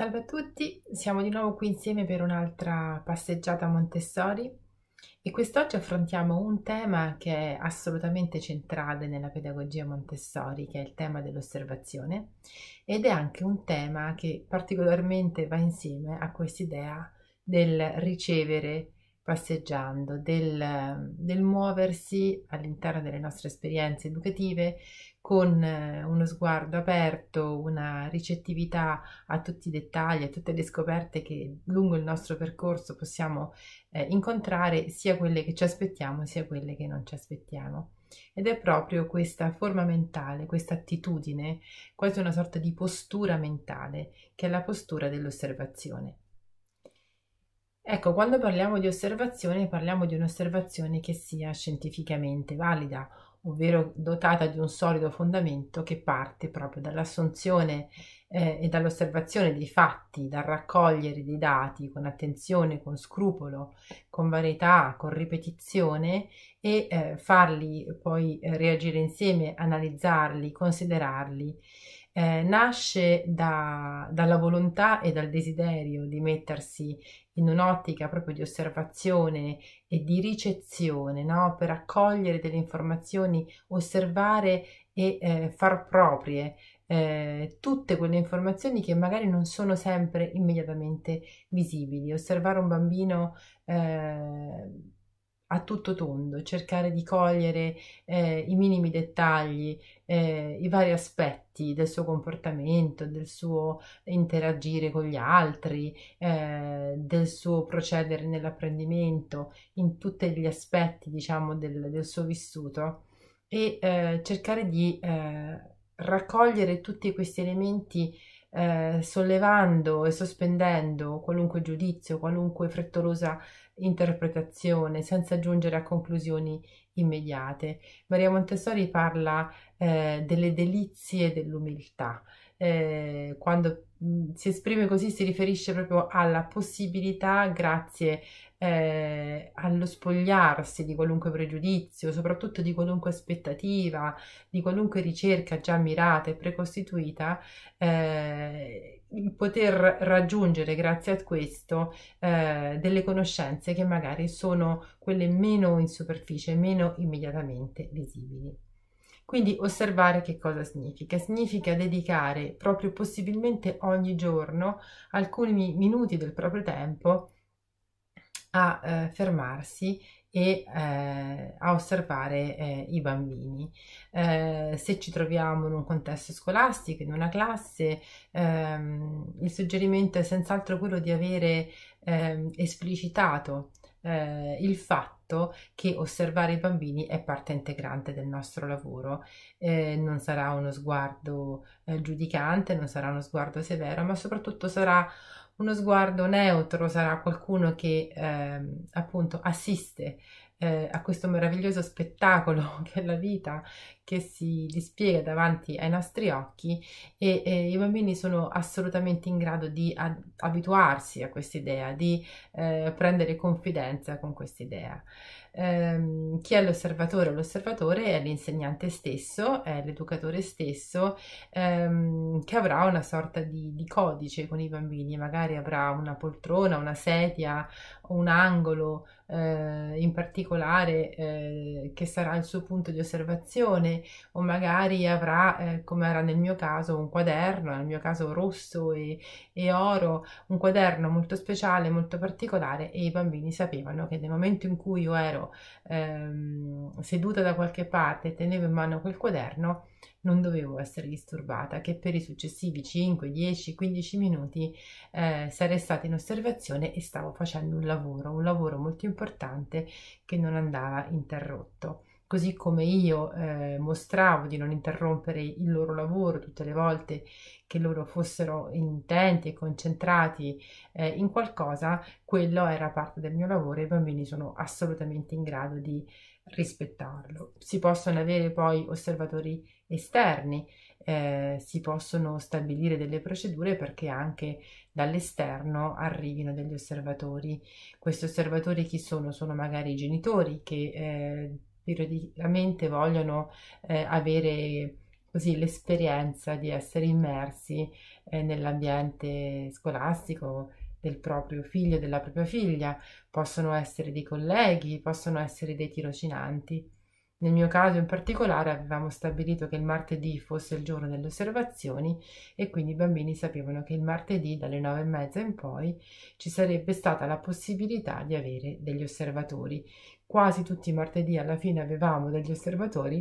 Salve a tutti, siamo di nuovo qui insieme per un'altra passeggiata a Montessori e quest'oggi affrontiamo un tema che è assolutamente centrale nella pedagogia Montessori, che è il tema dell'osservazione ed è anche un tema che particolarmente va insieme a quest'idea del ricevere passeggiando, del, del muoversi all'interno delle nostre esperienze educative con eh, uno sguardo aperto, una ricettività a tutti i dettagli, a tutte le scoperte che lungo il nostro percorso possiamo eh, incontrare, sia quelle che ci aspettiamo sia quelle che non ci aspettiamo. Ed è proprio questa forma mentale, questa attitudine, quasi una sorta di postura mentale, che è la postura dell'osservazione. Ecco, quando parliamo di osservazione, parliamo di un'osservazione che sia scientificamente valida, ovvero dotata di un solido fondamento che parte proprio dall'assunzione eh, e dall'osservazione dei fatti, dal raccogliere dei dati con attenzione, con scrupolo, con varietà, con ripetizione e eh, farli poi eh, reagire insieme, analizzarli, considerarli eh, nasce da, dalla volontà e dal desiderio di mettersi in un'ottica proprio di osservazione e di ricezione, no? per accogliere delle informazioni, osservare e eh, far proprie eh, tutte quelle informazioni che magari non sono sempre immediatamente visibili. Osservare un bambino eh, a tutto tondo, cercare di cogliere eh, i minimi dettagli, eh, i vari aspetti del suo comportamento, del suo interagire con gli altri, eh, del suo procedere nell'apprendimento, in tutti gli aspetti, diciamo, del, del suo vissuto e eh, cercare di eh, raccogliere tutti questi elementi eh, sollevando e sospendendo qualunque giudizio, qualunque frettolosa interpretazione senza giungere a conclusioni immediate. Maria Montessori parla eh, delle delizie dell'umiltà. Eh, quando mm, si esprime così si riferisce proprio alla possibilità, grazie eh, allo spogliarsi di qualunque pregiudizio, soprattutto di qualunque aspettativa, di qualunque ricerca già mirata e precostituita, eh, poter raggiungere grazie a questo eh, delle conoscenze che magari sono quelle meno in superficie, meno immediatamente visibili. Quindi osservare che cosa significa. Significa dedicare proprio possibilmente ogni giorno alcuni minuti del proprio tempo a eh, fermarsi e eh, a osservare eh, i bambini. Eh, se ci troviamo in un contesto scolastico, in una classe, ehm, il suggerimento è senz'altro quello di avere ehm, esplicitato eh, il fatto che osservare i bambini è parte integrante del nostro lavoro. Eh, non sarà uno sguardo eh, giudicante, non sarà uno sguardo severo, ma soprattutto sarà uno sguardo neutro sarà qualcuno che eh, appunto assiste eh, a questo meraviglioso spettacolo che è la vita, che si dispiega davanti ai nostri occhi e, e i bambini sono assolutamente in grado di ad, abituarsi a quest'idea, di eh, prendere confidenza con quest'idea. Eh, chi è l'osservatore? L'osservatore è l'insegnante stesso, è l'educatore stesso ehm, che avrà una sorta di, di, codice con i bambini, magari avrà una poltrona, una sedia, un angolo eh, in particolare eh, che sarà il suo punto di osservazione o magari avrà, eh, come era nel mio caso, un quaderno, nel mio caso rosso e, e oro, un quaderno molto speciale, molto particolare e i bambini sapevano che nel momento in cui io ero ehm, seduta da qualche parte e tenevo in mano quel quaderno, non dovevo essere disturbata, che per i successivi 5, 10, 15 minuti eh, sarei stata in osservazione e stavo facendo un lavoro, un lavoro molto importante che non andava interrotto così come io eh, mostravo di non interrompere il loro lavoro tutte le volte che loro fossero intenti e concentrati eh, in qualcosa, quello era parte del mio lavoro e i bambini sono assolutamente in grado di rispettarlo. Si possono avere poi osservatori esterni, eh, si possono stabilire delle procedure perché anche dall'esterno arrivino degli osservatori. Questi osservatori chi sono? Sono magari i genitori che eh, periodicamente vogliono eh, avere così l'esperienza di essere immersi eh, nell'ambiente scolastico del proprio figlio, della propria figlia, possono essere dei colleghi, possono essere dei tirocinanti. Nel mio caso in particolare avevamo stabilito che il martedì fosse il giorno delle osservazioni e quindi i bambini sapevano che il martedì dalle nove e mezza in poi ci sarebbe stata la possibilità di avere degli osservatori quasi tutti i martedì alla fine avevamo degli osservatori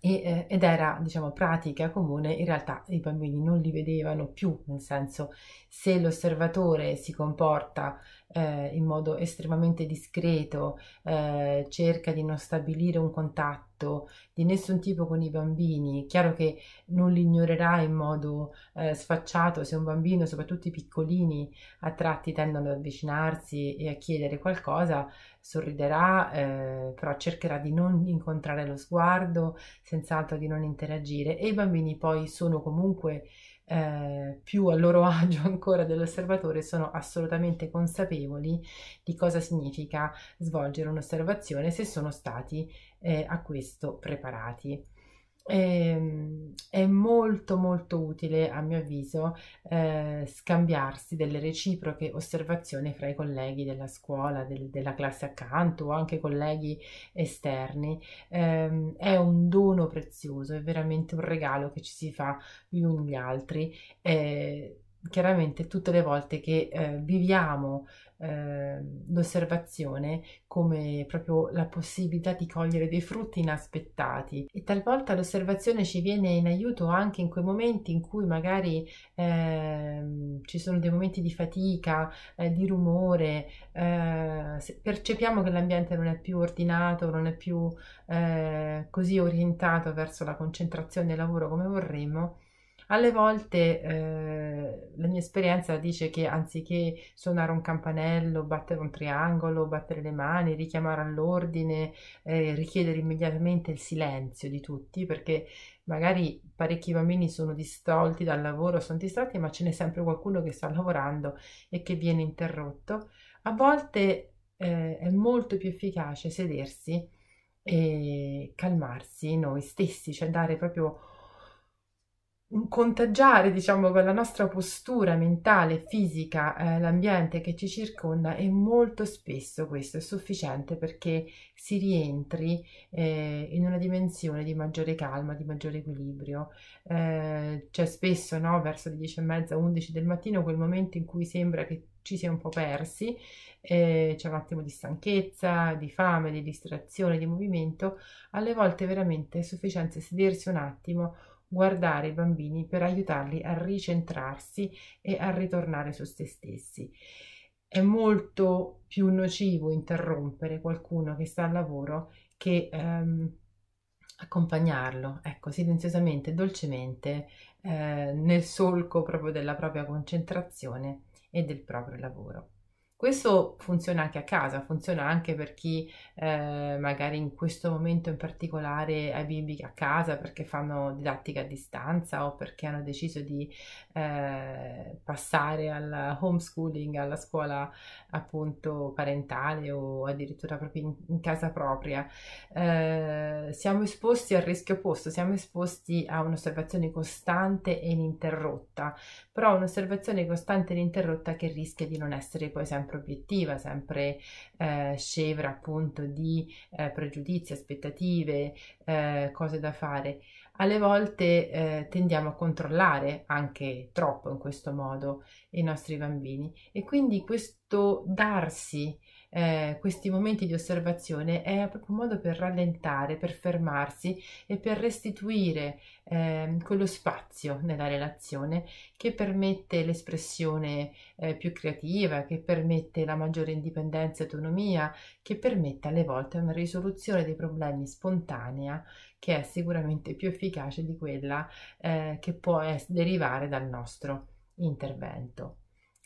e, eh, ed era diciamo pratica comune in realtà i bambini non li vedevano più nel senso se l'osservatore si comporta eh, in modo estremamente discreto eh, cerca di non stabilire un contatto contatto di nessun tipo con i bambini. Chiaro che non li ignorerà in modo eh, sfacciato se un bambino, soprattutto i piccolini, a tratti tendono ad avvicinarsi e a chiedere qualcosa, sorriderà, eh, però cercherà di non incontrare lo sguardo, senz'altro di non interagire e i bambini poi sono comunque eh, più a loro agio ancora dell'osservatore sono assolutamente consapevoli di cosa significa svolgere un'osservazione se sono stati eh, a questo preparati. E, ehm, è molto molto utile a mio avviso eh, scambiarsi delle reciproche osservazioni fra i colleghi della scuola, del, della classe accanto o anche colleghi esterni. Eh, è un dono prezioso, è veramente un regalo che ci si fa gli uni gli altri. Eh, chiaramente tutte le volte che eh, viviamo eh, l'osservazione come proprio la possibilità di cogliere dei frutti inaspettati e talvolta l'osservazione ci viene in aiuto anche in quei momenti in cui magari eh, ci sono dei momenti di fatica, eh, di rumore, eh, percepiamo che l'ambiente non è più ordinato, non è più eh, così orientato verso la concentrazione e il lavoro come vorremmo alle volte eh, la mia esperienza dice che anziché suonare un campanello, battere un triangolo, battere le mani, richiamare all'ordine, eh, richiedere immediatamente il silenzio di tutti, perché magari parecchi bambini sono distolti dal lavoro, sono distratti, ma ce n'è sempre qualcuno che sta lavorando e che viene interrotto. A volte eh, è molto più efficace sedersi e calmarsi noi stessi, cioè dare proprio contagiare, diciamo, con la nostra postura mentale, fisica, eh, l'ambiente che ci circonda e molto spesso questo è sufficiente perché si rientri eh, in una dimensione di maggiore calma, di maggiore equilibrio. Eh, cioè spesso, no, verso le 10 e mezza, 11 del mattino, quel momento in cui sembra che ci si è un po' persi, eh, c'è un attimo di stanchezza, di fame, di distrazione, di movimento, alle volte veramente è sufficiente sedersi un attimo guardare i bambini per aiutarli a ricentrarsi e a ritornare su se stessi. È molto più nocivo interrompere qualcuno che sta al lavoro che ehm, accompagnarlo, ecco, silenziosamente, dolcemente, eh, nel solco proprio della propria concentrazione e del proprio lavoro. Questo funziona anche a casa, funziona anche per chi eh, magari in questo momento in particolare ha i bimbi a casa perché fanno didattica a distanza o perché hanno deciso di eh, passare al homeschooling, alla scuola appunto parentale o addirittura proprio in, in casa propria. Eh, siamo esposti al rischio opposto, siamo esposti a un'osservazione costante e ininterrotta, però un'osservazione costante e ininterrotta che rischia di non essere poi sempre obiettiva, sempre eh, scevra appunto di eh, pregiudizi, aspettative, eh, cose da fare. Alle volte eh, tendiamo a controllare anche troppo in questo modo i nostri bambini e quindi questo darsi eh, questi momenti di osservazione è proprio un modo per rallentare, per fermarsi e per restituire eh, quello spazio nella relazione che permette l'espressione eh, più creativa, che permette la maggiore indipendenza e autonomia, che permette alle volte una risoluzione dei problemi spontanea che è sicuramente più efficace di quella eh, che può es- derivare dal nostro intervento.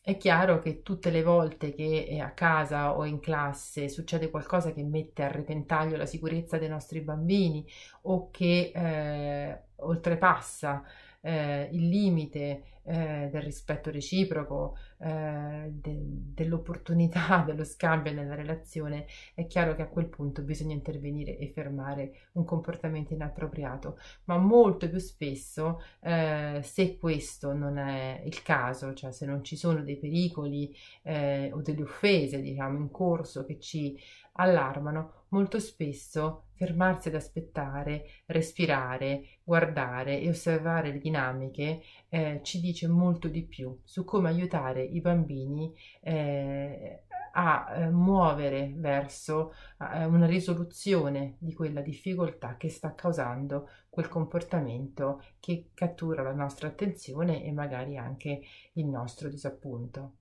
È chiaro che tutte le volte che a casa o in classe succede qualcosa che mette a repentaglio la sicurezza dei nostri bambini o che eh, oltrepassa eh, il limite eh, del rispetto reciproco, eh, de- dell'opportunità dello scambio nella relazione, è chiaro che a quel punto bisogna intervenire e fermare un comportamento inappropriato, ma molto più spesso eh, se questo non è il caso, cioè se non ci sono dei pericoli eh, o delle offese, diciamo, in corso che ci allarmano, molto spesso fermarsi ad aspettare, respirare, guardare e osservare le dinamiche eh, ci dice molto di più su come aiutare i bambini eh, a eh, muovere verso eh, una risoluzione di quella difficoltà che sta causando quel comportamento che cattura la nostra attenzione e magari anche il nostro disappunto.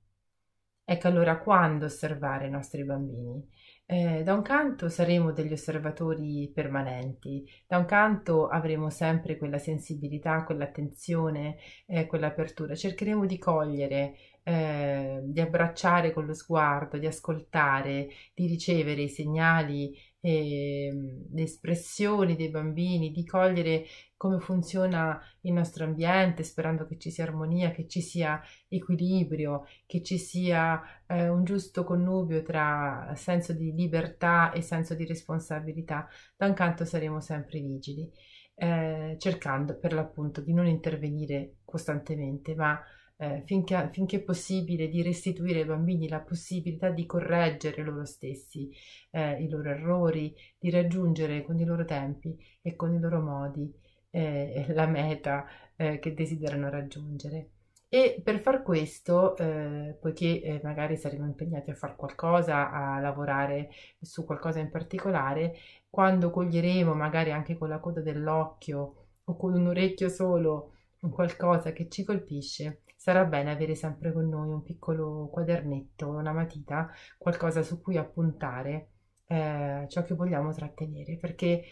Ecco allora quando osservare i nostri bambini eh, da un canto saremo degli osservatori permanenti, da un canto avremo sempre quella sensibilità, quell'attenzione, eh, quell'apertura, cercheremo di cogliere, eh, di abbracciare con lo sguardo, di ascoltare, di ricevere i segnali eh, le espressioni dei bambini, di cogliere come funziona il nostro ambiente, sperando che ci sia armonia, che ci sia equilibrio, che ci sia eh, un giusto connubio tra senso di libertà e senso di responsabilità. Da un canto saremo sempre vigili, eh, cercando per l'appunto di non intervenire costantemente, ma eh, finché, finché, possibile di restituire ai bambini la possibilità di correggere loro stessi eh, i loro errori, di raggiungere con i loro tempi e con i loro modi eh, la meta eh, che desiderano raggiungere. E per far questo, eh, poiché eh, magari saremo impegnati a fare qualcosa, a lavorare su qualcosa in particolare, quando coglieremo magari anche con la coda dell'occhio o con un orecchio solo qualcosa che ci colpisce, sarà bene avere sempre con noi un piccolo quadernetto, una matita, qualcosa su cui appuntare eh, ciò che vogliamo trattenere, perché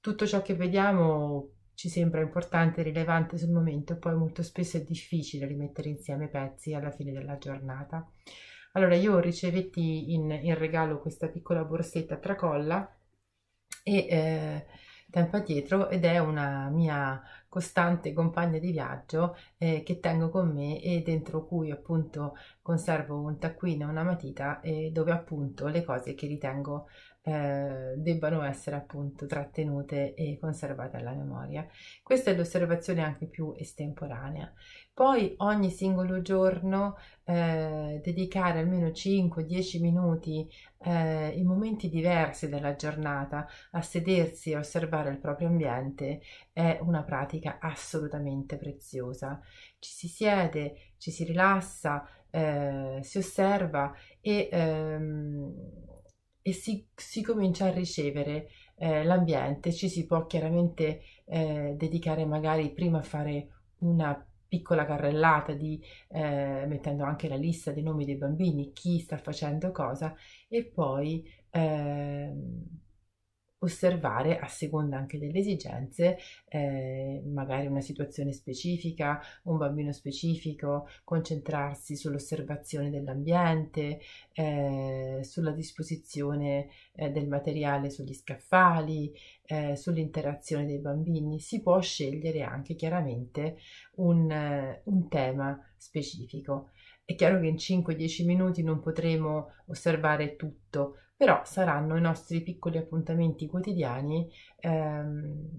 tutto ciò che vediamo ci sembra importante, rilevante sul momento, poi molto spesso è difficile rimettere insieme i pezzi alla fine della giornata. Allora io ricevetti in, in regalo questa piccola borsetta tracolla e eh, tempo addietro ed è una mia costante compagna di viaggio eh, che tengo con me e dentro cui appunto conservo un taccuino e una matita eh, dove appunto le cose che ritengo eh, debbano essere appunto trattenute e conservate alla memoria. Questa è l'osservazione anche più estemporanea. Poi ogni singolo giorno eh, dedicare almeno 5-10 minuti eh, in momenti diversi della giornata a sedersi e osservare il proprio ambiente è una pratica assolutamente preziosa. Ci si siede, ci si rilassa, eh, si osserva e ehm, e si, si comincia a ricevere eh, l'ambiente, ci si può chiaramente eh, dedicare magari prima a fare una piccola carrellata di, eh, mettendo anche la lista dei nomi dei bambini, chi sta facendo cosa e poi eh, osservare a seconda anche delle esigenze, eh, magari una situazione specifica, un bambino specifico, concentrarsi sull'osservazione dell'ambiente, eh, sulla disposizione eh, del materiale sugli scaffali, eh, sull'interazione dei bambini. Si può scegliere anche chiaramente un, eh, un tema specifico. È chiaro che in 5-10 minuti non potremo osservare tutto, però saranno i nostri piccoli appuntamenti quotidiani ehm,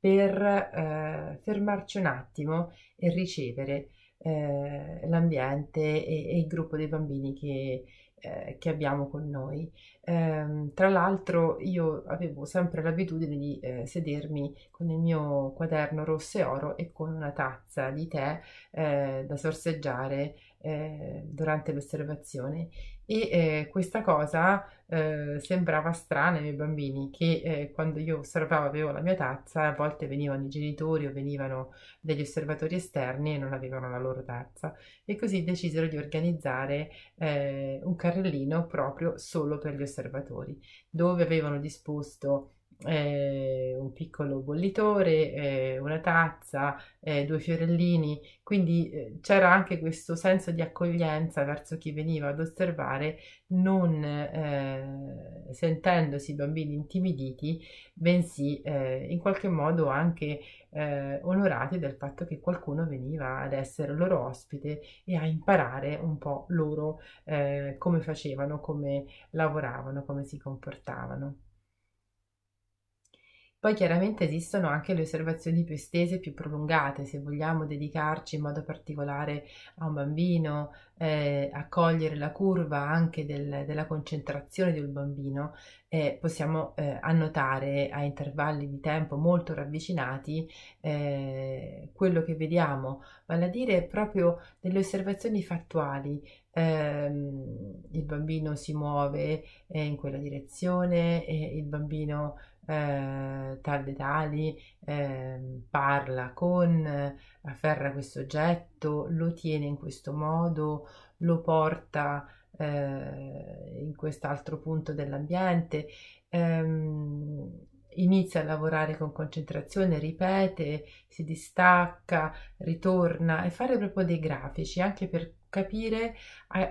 per eh, fermarci un attimo e ricevere eh, l'ambiente e, e, il gruppo dei bambini che, eh, che abbiamo con noi. Ehm, tra l'altro io avevo sempre l'abitudine di eh, sedermi con il mio quaderno rosso e oro e con una tazza di tè eh, da sorseggiare eh, durante l'osservazione e eh, questa cosa eh, sembrava strana ai miei bambini che eh, quando io osservavo avevo la mia tazza a volte venivano i genitori o venivano degli osservatori esterni e non avevano la loro tazza e così decisero di organizzare eh, un carrellino proprio solo per gli osservatori dove avevano disposto eh, un piccolo bollitore, eh, una tazza, eh, due fiorellini, quindi eh, c'era anche questo senso di accoglienza verso chi veniva ad osservare, non eh, sentendosi bambini intimiditi, bensì eh, in qualche modo anche onorati del fatto che qualcuno veniva ad essere loro ospite e a imparare un po' loro come facevano, come lavoravano, come si comportavano. Poi chiaramente esistono anche le osservazioni più estese, e più prolungate, se vogliamo dedicarci in modo particolare a un bambino, eh, a cogliere la curva anche del, della concentrazione di un bambino, eh, possiamo eh, annotare a intervalli di tempo molto ravvicinati eh, quello che vediamo, vale a dire proprio delle osservazioni fattuali, ehm, il bambino si muove eh, in quella direzione, eh, il bambino eh, tal tali eh, parla con, afferra questo oggetto, lo tiene in questo modo, lo porta eh, in quest'altro punto dell'ambiente, ehm, inizia a lavorare con concentrazione, ripete, si distacca, ritorna e fare proprio dei grafici anche per capire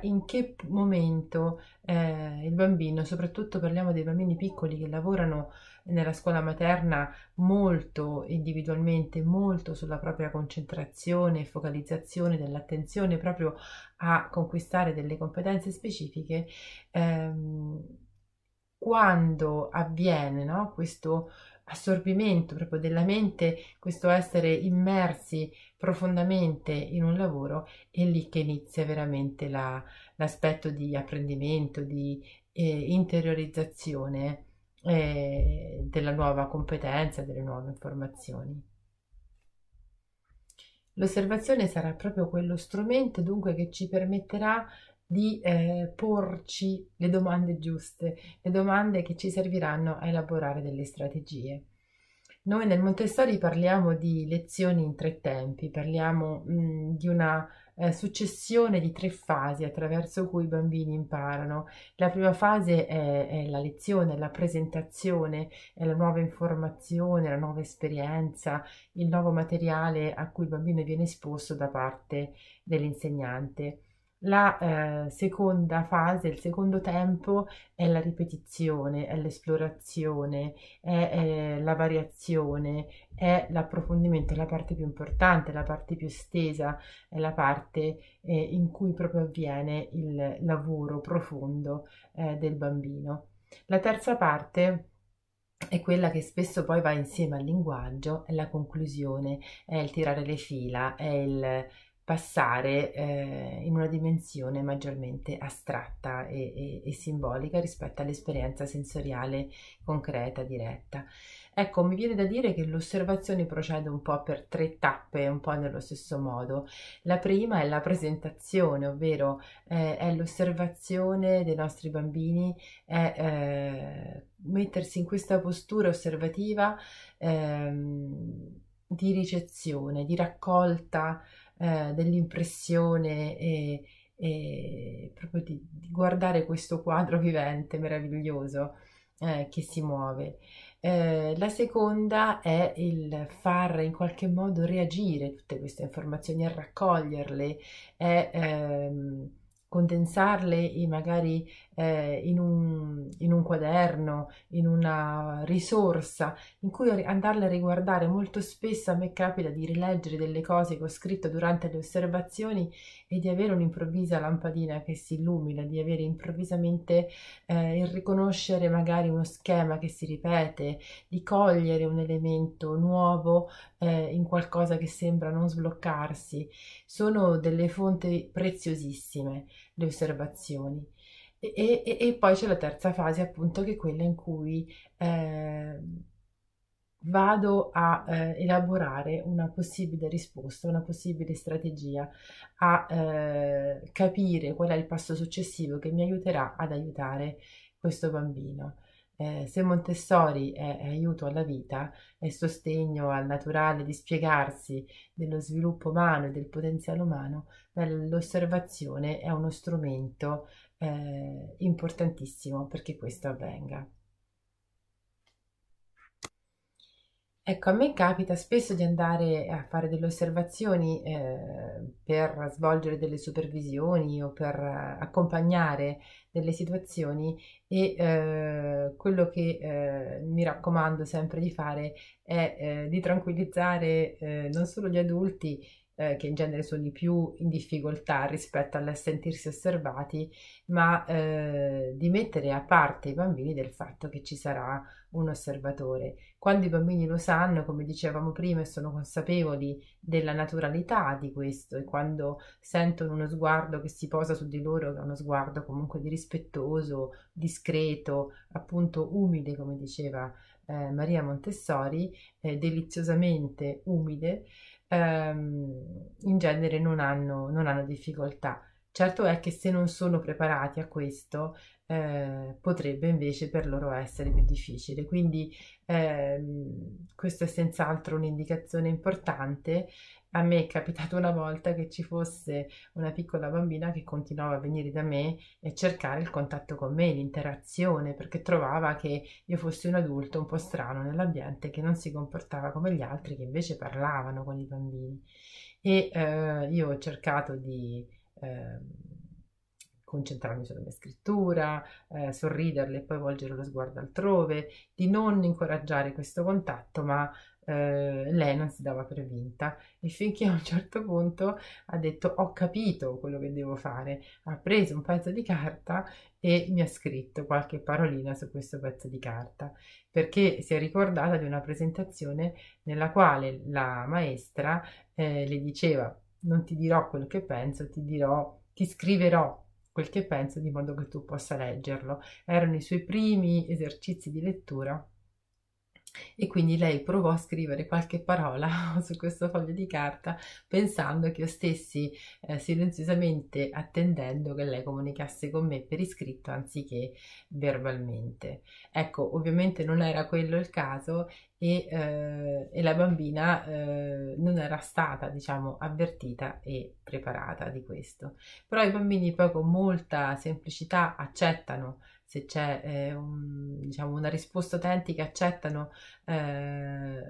in che momento eh, il bambino, soprattutto parliamo dei bambini piccoli che lavorano nella scuola materna molto individualmente, molto sulla propria concentrazione e focalizzazione dell'attenzione proprio a conquistare delle competenze specifiche, ehm, quando avviene no, questo assorbimento proprio della mente, questo essere immersi profondamente in un lavoro, è lì che inizia veramente la, l'aspetto di apprendimento, di eh, interiorizzazione eh, della nuova competenza, delle nuove informazioni. L'osservazione sarà proprio quello strumento dunque che ci permetterà di eh, porci le domande giuste, le domande che ci serviranno a elaborare delle strategie. Noi nel Montessori parliamo di lezioni in tre tempi, parliamo mh, di una eh, successione di tre fasi attraverso cui i bambini imparano. La prima fase è, è la lezione, la presentazione, è la nuova informazione, la nuova esperienza, il nuovo materiale a cui il bambino viene esposto da parte dell'insegnante. La eh, seconda fase, il secondo tempo è la ripetizione, è l'esplorazione, è, è la variazione, è l'approfondimento, è la parte più importante, la parte più estesa, è la parte eh, in cui proprio avviene il lavoro profondo eh, del bambino. La terza parte è quella che spesso poi va insieme al linguaggio, è la conclusione, è il tirare le fila, è il passare eh, in una dimensione maggiormente astratta e, e, e, simbolica rispetto all'esperienza sensoriale concreta, diretta. Ecco, mi viene da dire che l'osservazione procede un po' per tre tappe, un po' nello stesso modo. La prima è la presentazione, ovvero eh, è l'osservazione dei nostri bambini, è eh, mettersi in questa postura osservativa ehm, di ricezione, di raccolta, eh, dell'impressione e, e proprio di, di, guardare questo quadro vivente meraviglioso eh, che si muove. Eh, la seconda è il far in qualche modo reagire tutte queste informazioni, a raccoglierle, è ehm, condensarle magari eh, in, un, in, un, quaderno, in una risorsa, in cui andarle a riguardare. Molto spesso a me capita di rileggere delle cose che ho scritto durante le osservazioni e di avere un'improvvisa lampadina che si illumina, di avere improvvisamente eh, il riconoscere magari uno schema che si ripete, di cogliere un elemento nuovo eh, in qualcosa che sembra non sbloccarsi. Sono delle fonti preziosissime le osservazioni. E, e, e, poi c'è la terza fase, appunto, che è quella in cui eh, vado a eh, elaborare una possibile risposta, una possibile strategia, a eh, capire qual è il passo successivo che mi aiuterà ad aiutare questo bambino. Eh, se Montessori è, è, aiuto alla vita, è sostegno al naturale dispiegarsi dello sviluppo umano e del potenziale umano, l'osservazione è uno strumento eh, importantissimo perché questo avvenga. Ecco, a me capita spesso di andare a fare delle osservazioni eh, per svolgere delle supervisioni o per eh, accompagnare delle situazioni e eh, quello che eh, mi raccomando sempre di fare è eh, di tranquillizzare non solo gli adulti eh, che in genere sono i più in difficoltà rispetto al sentirsi osservati, ma eh, di mettere a parte i bambini del fatto che ci sarà un osservatore. Quando i bambini lo sanno, come dicevamo prima, e sono consapevoli della naturalità di questo, e quando sentono uno sguardo che si posa su di loro, che è uno sguardo comunque di rispettoso, discreto, appunto umile, come diceva eh, Maria Montessori, eh, deliziosamente umile, ehm, in genere non hanno, non hanno, difficoltà. Certo è che se non sono preparati a questo eh, potrebbe invece per loro essere più difficile, quindi ehm, questo è senz'altro un'indicazione importante a me è capitato una volta che ci fosse una piccola bambina che continuava a venire da me e cercare il contatto con me, l'interazione, perché trovava che io fossi un adulto un po' strano nell'ambiente che non si comportava come gli altri che invece parlavano con i bambini. E eh, io ho cercato di eh, concentrarmi sulla mia scrittura, eh, sorriderle e poi volgere lo sguardo altrove, di non incoraggiare questo contatto, ma eh, lei non si dava per vinta e finché a un certo punto ha detto ho capito quello che devo fare, ha preso un pezzo di carta e mi ha scritto qualche parolina su questo pezzo di carta perché si è ricordata di una presentazione nella quale la maestra eh, le diceva non ti dirò quello che penso, ti dirò, ti scriverò quel che penso di modo che tu possa leggerlo. Erano i suoi primi esercizi di lettura e quindi lei provò a scrivere qualche parola su questo foglio di carta pensando che io stessi eh, silenziosamente attendendo che lei comunicasse con me per iscritto anziché verbalmente. Ecco, ovviamente non era quello il caso e, eh, e la bambina eh, non era stata, diciamo, avvertita e preparata di questo. Però i bambini poi con molta semplicità accettano se c'è eh, un, diciamo, una risposta utenti che accettano eh,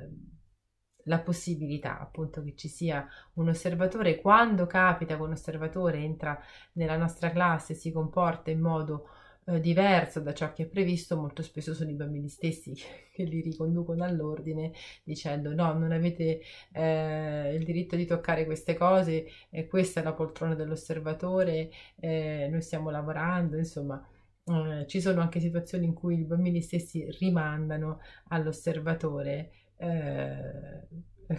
la possibilità appunto che ci sia un osservatore, quando capita che un osservatore entra nella nostra classe e si comporta in modo eh, diverso da ciò che è previsto, molto spesso sono i bambini stessi che, li riconducono all'ordine dicendo no, non avete eh, il diritto di toccare queste cose, eh, questa è la poltrona dell'osservatore, eh, noi stiamo lavorando, insomma eh, ci sono anche situazioni in cui i bambini stessi rimandano all'osservatore eh,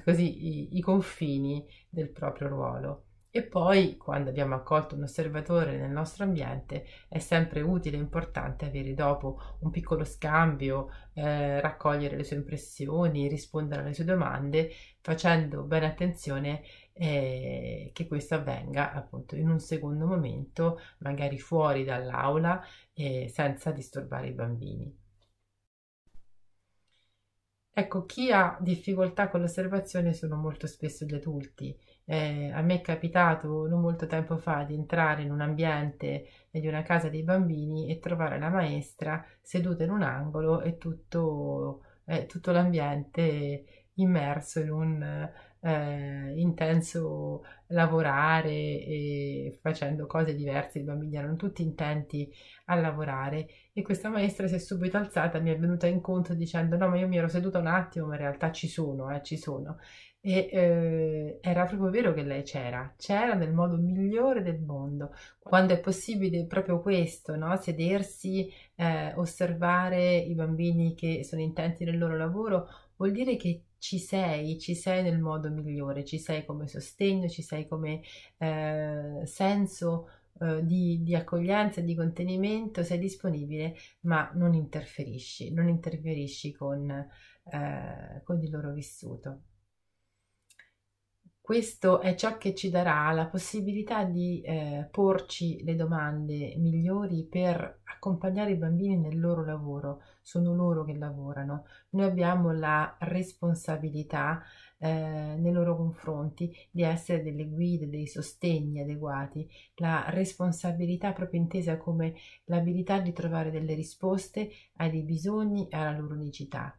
così, i, i confini del proprio ruolo. E poi, quando abbiamo accolto un osservatore nel nostro ambiente, è sempre utile e importante avere dopo un piccolo scambio, eh, raccogliere le sue impressioni, rispondere alle sue domande, facendo bene attenzione eh, che questo avvenga appunto in un secondo momento, magari fuori dall'aula, eh, senza disturbare i bambini. Ecco, chi ha difficoltà con l'osservazione sono molto spesso gli adulti. Eh, a me è capitato non molto tempo fa di entrare in un ambiente eh, di una casa dei bambini e trovare la maestra seduta in un angolo e tutto, eh, tutto l'ambiente immerso in un eh, intenso lavorare e facendo cose diverse, i bambini erano tutti intenti a lavorare e questa maestra si è subito alzata, mi è venuta incontro dicendo no ma io mi ero seduta un attimo ma in realtà ci sono, eh, ci sono e eh, era proprio vero che lei c'era, c'era nel modo migliore del mondo, quando è possibile proprio questo, no? sedersi, eh, osservare i bambini che sono intenti nel loro lavoro, vuol dire che ci sei, ci sei nel modo migliore, ci sei come sostegno, ci sei come eh, senso eh, di, di, accoglienza, di contenimento, sei disponibile, ma non interferisci, non interferisci con, eh, con il loro vissuto. Questo è ciò che ci darà la possibilità di eh, porci le domande migliori per accompagnare i bambini nel loro lavoro. Sono loro che lavorano. Noi abbiamo la responsabilità eh, nei loro confronti di essere delle guide, dei sostegni adeguati, la responsabilità proprio intesa come l'abilità di trovare delle risposte ai dei bisogni e alla loro unicità.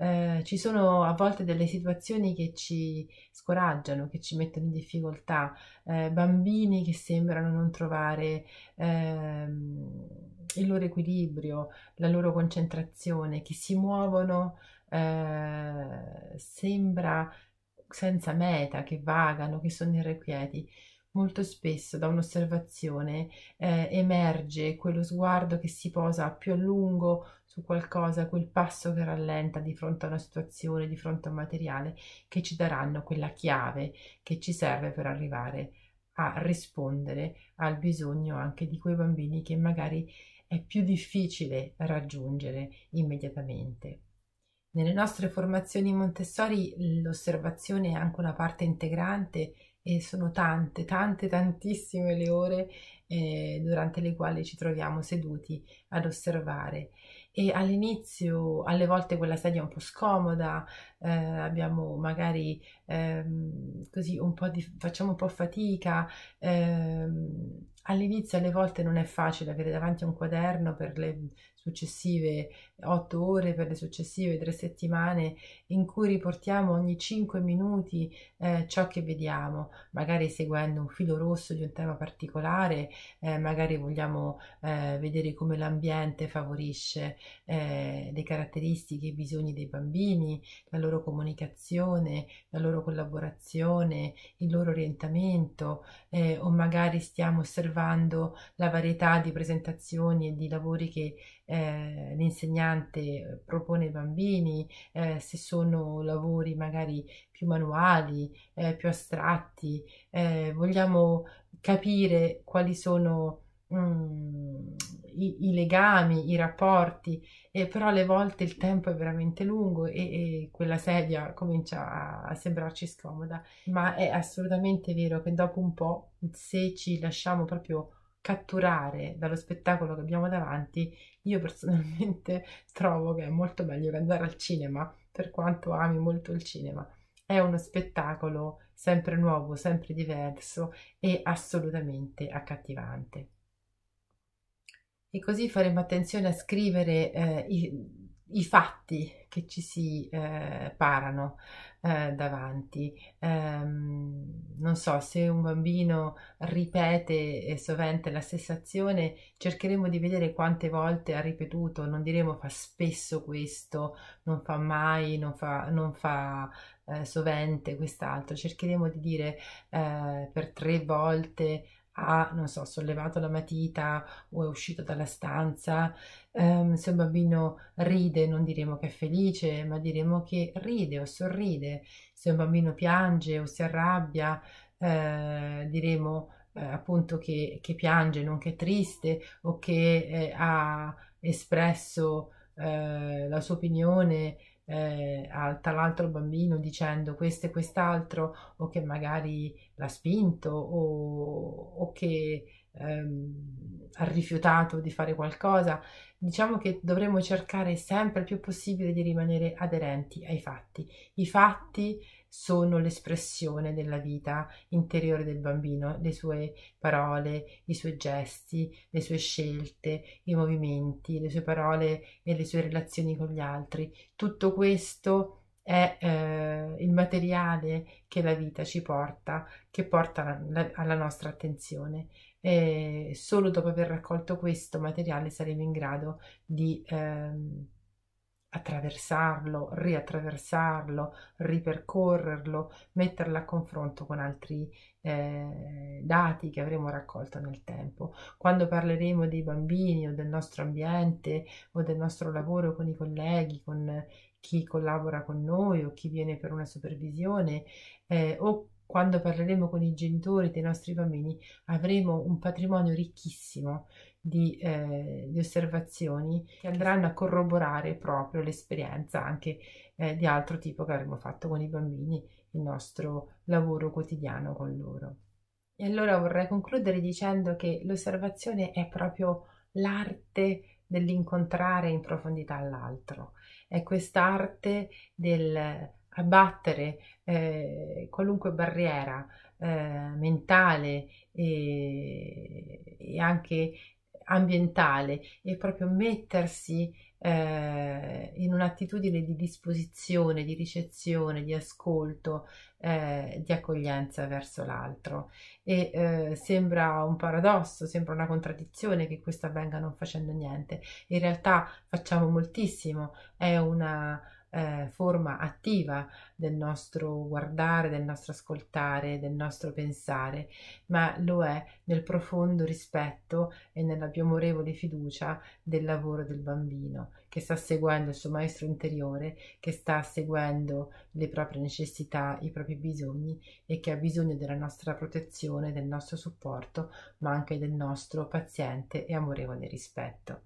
Eh, ci sono a volte delle situazioni che ci scoraggiano, che ci mettono in difficoltà, eh, bambini che sembrano non trovare ehm, il loro equilibrio, la loro concentrazione, che si muovono eh, sembra senza meta, che vagano, che sono irrequieti. Molto spesso da un'osservazione eh, emerge quello sguardo che si posa più a lungo su qualcosa, quel passo che rallenta di fronte a una situazione, di fronte a un materiale, che ci daranno quella chiave che ci serve per arrivare a rispondere al bisogno anche di quei bambini che magari è più difficile raggiungere immediatamente. Nelle nostre formazioni Montessori l'osservazione è anche una parte integrante e sono tante, tante, tantissime le ore eh, durante le quali ci troviamo seduti ad osservare. E all'inizio, alle volte quella sedia è un po' scomoda, eh, abbiamo magari ehm, così un po' di, facciamo un po' fatica. Ehm, All'inizio alle volte non è facile avere davanti a un quaderno per le successive otto ore, per le successive tre settimane, in cui riportiamo ogni cinque minuti eh, ciò che vediamo, magari seguendo un filo rosso di un tema particolare, eh, magari vogliamo eh, vedere come l'ambiente favorisce eh, le caratteristiche e i bisogni dei bambini, la loro comunicazione, la loro collaborazione, il loro orientamento, eh, o magari stiamo osservando la varietà di presentazioni e di lavori che eh, l'insegnante propone ai bambini, eh, se sono lavori magari più manuali, eh, più astratti, eh, vogliamo capire quali sono Mm, i, i, legami, i rapporti, e però alle volte il tempo è veramente lungo e, e quella sedia comincia a, a, sembrarci scomoda, ma è assolutamente vero che dopo un po', se ci lasciamo proprio catturare dallo spettacolo che abbiamo davanti, io personalmente trovo che è molto meglio che andare al cinema, per quanto ami molto il cinema. È uno spettacolo sempre nuovo, sempre diverso e assolutamente accattivante. E così faremo attenzione a scrivere eh, i, i, fatti che ci si eh, parano eh, davanti. Ehm, non so, se un bambino ripete sovente la stessa azione, cercheremo di vedere quante volte ha ripetuto, non diremo fa spesso questo, non fa mai, non fa, non fa eh, sovente quest'altro, cercheremo di dire eh, per tre volte ha, non so, sollevato la matita o è uscito dalla stanza, um, se un bambino ride non diremo che è felice, ma diremo che ride o sorride, se un bambino piange o si arrabbia, eh, diremo eh, appunto che, che, piange, non che è triste o che eh, ha espresso eh, la sua opinione eh, a tal bambino dicendo questo e quest'altro o che magari l'ha spinto o, o che ehm, ha rifiutato di fare qualcosa, diciamo che dovremmo cercare sempre il più possibile di rimanere aderenti ai fatti. I fatti sono l'espressione della vita interiore del bambino, le sue parole, i suoi gesti, le sue scelte, i movimenti, le sue parole e le sue relazioni con gli altri. Tutto questo è eh, il materiale che la vita ci porta, che porta la, alla nostra attenzione. E solo dopo aver raccolto questo materiale saremo in grado di... Eh, attraversarlo, riattraversarlo, ripercorrerlo, metterlo a confronto con altri eh, dati che avremo raccolto nel tempo. Quando parleremo dei bambini o del nostro ambiente o del nostro lavoro con i colleghi, con chi collabora con noi o chi viene per una supervisione eh, o quando parleremo con i genitori dei nostri bambini avremo un patrimonio ricchissimo di, eh, di osservazioni che andranno a corroborare proprio l'esperienza anche eh, di altro tipo che avremmo fatto con i bambini, il nostro lavoro quotidiano con loro. E allora vorrei concludere dicendo che l'osservazione è proprio l'arte dell'incontrare in profondità l'altro, è quest'arte del abbattere eh, qualunque barriera eh, mentale e, e, anche ambientale e proprio mettersi eh, in un'attitudine di disposizione, di ricezione, di ascolto, eh, di accoglienza verso l'altro. E eh, sembra un paradosso, sembra una contraddizione che questo avvenga non facendo niente. In realtà facciamo moltissimo, è una eh, forma attiva del nostro guardare, del nostro ascoltare, del nostro pensare, ma lo è nel profondo rispetto e nella più amorevole fiducia del lavoro del bambino che sta seguendo il suo maestro interiore, che sta seguendo le proprie necessità, i propri bisogni e che ha bisogno della nostra protezione, del nostro supporto, ma anche del nostro paziente e amorevole rispetto.